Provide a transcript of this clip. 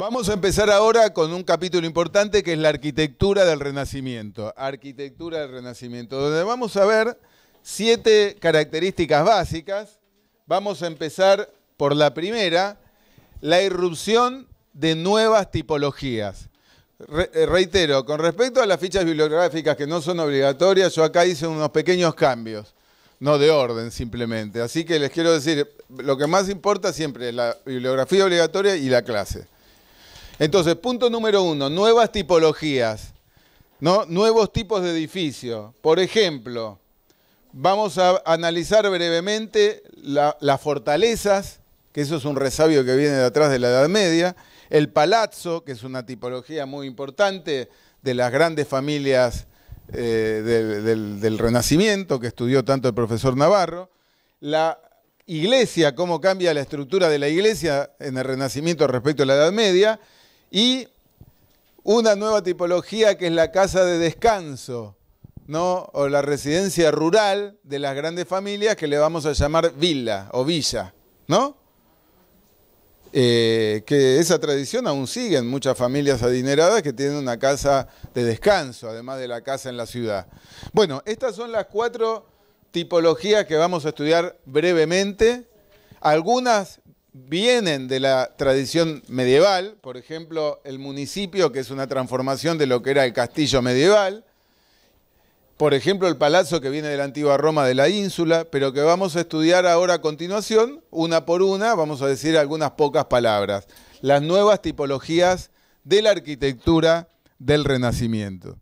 Vamos a empezar ahora con un capítulo importante que es la arquitectura del Renacimiento. Arquitectura del Renacimiento, donde vamos a ver siete características básicas. Vamos a empezar por la primera, la irrupción de nuevas tipologías. Eh, reitero, con respecto a las fichas bibliográficas que no son obligatorias, yo acá hice unos pequeños cambios, no de orden simplemente. Así que les quiero decir, lo que más importa siempre es la bibliografía obligatoria y la clase. Entonces, punto número uno, nuevas tipologías, nuevos tipos de edificios. Por ejemplo, vamos a analizar brevemente las fortalezas, que eso es un resabio que viene de atrás de la Edad Media, el palazzo, que es una tipología muy importante de las grandes familias eh, del, del Renacimiento, que estudió tanto el profesor Navarro, la iglesia, cómo cambia la estructura de la iglesia en el Renacimiento respecto a la Edad Media, y una nueva tipología que es la casa de descanso, ¿no? o la residencia rural de las grandes familias que le vamos a llamar villa o villa, ¿no? Eh, que esa tradición aún siguen muchas familias adineradas que tienen una casa de descanso, además de la casa en la ciudad. Bueno, estas son las cuatro tipologías que vamos a estudiar brevemente. Algunas vienen de la tradición medieval, por ejemplo, el municipio, que es una transformación de lo que era el castillo medieval, por ejemplo, el palacio que viene de la antigua Roma de la ínsula, pero que vamos a estudiar ahora a continuación, una por una, vamos a decir algunas pocas palabras, las nuevas tipologías de la arquitectura del Renacimiento.